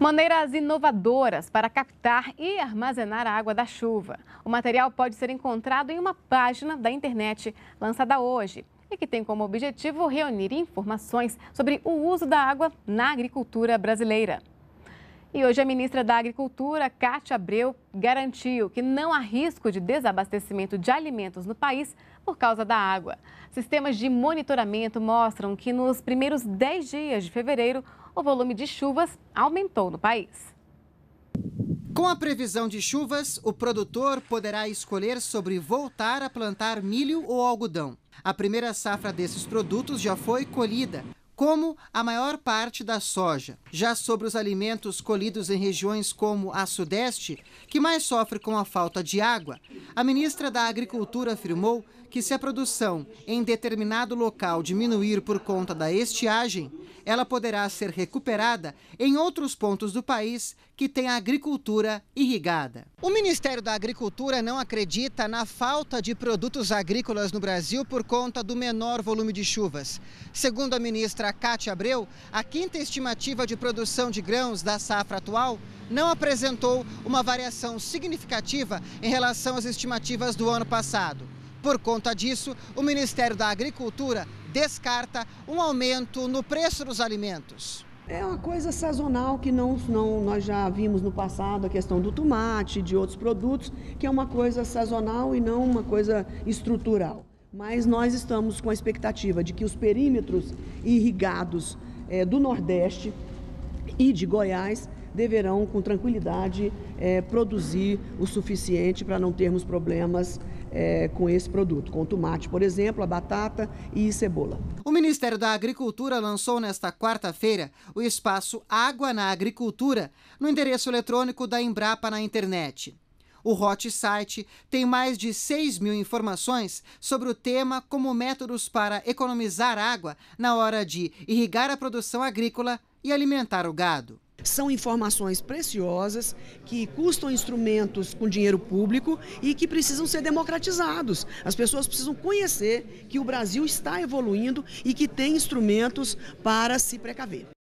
Maneiras inovadoras para captar e armazenar a água da chuva. O material pode ser encontrado em uma página da internet lançada hoje e que tem como objetivo reunir informações sobre o uso da água na agricultura brasileira. E hoje a ministra da Agricultura, Cátia Abreu, garantiu que não há risco de desabastecimento de alimentos no país por causa da água. Sistemas de monitoramento mostram que nos primeiros 10 dias de fevereiro, o volume de chuvas aumentou no país. Com a previsão de chuvas, o produtor poderá escolher sobre voltar a plantar milho ou algodão. A primeira safra desses produtos já foi colhida, como a maior parte da soja. Já sobre os alimentos colhidos em regiões como a Sudeste, que mais sofre com a falta de água, a ministra da Agricultura afirmou que se a produção em determinado local diminuir por conta da estiagem, ela poderá ser recuperada em outros pontos do país que tem a agricultura irrigada. O Ministério da Agricultura não acredita na falta de produtos agrícolas no Brasil por conta do menor volume de chuvas. Segundo a ministra Cátia Abreu, a quinta estimativa de produção de grãos da safra atual não apresentou uma variação significativa em relação às estimativas do ano passado. Por conta disso, o Ministério da Agricultura descarta um aumento no preço dos alimentos. É uma coisa sazonal que não, não, nós já vimos no passado, a questão do tomate, de outros produtos, que é uma coisa sazonal e não uma coisa estrutural. Mas nós estamos com a expectativa de que os perímetros irrigados é, do Nordeste e de Goiás deverão, com tranquilidade, é, produzir o suficiente para não termos problemas é, com esse produto, com tomate, por exemplo, a batata e cebola. O Ministério da Agricultura lançou nesta quarta-feira o espaço Água na Agricultura no endereço eletrônico da Embrapa na internet. O Hot Site tem mais de 6 mil informações sobre o tema como métodos para economizar água na hora de irrigar a produção agrícola e alimentar o gado. São informações preciosas que custam instrumentos com dinheiro público e que precisam ser democratizados. As pessoas precisam conhecer que o Brasil está evoluindo e que tem instrumentos para se precaver.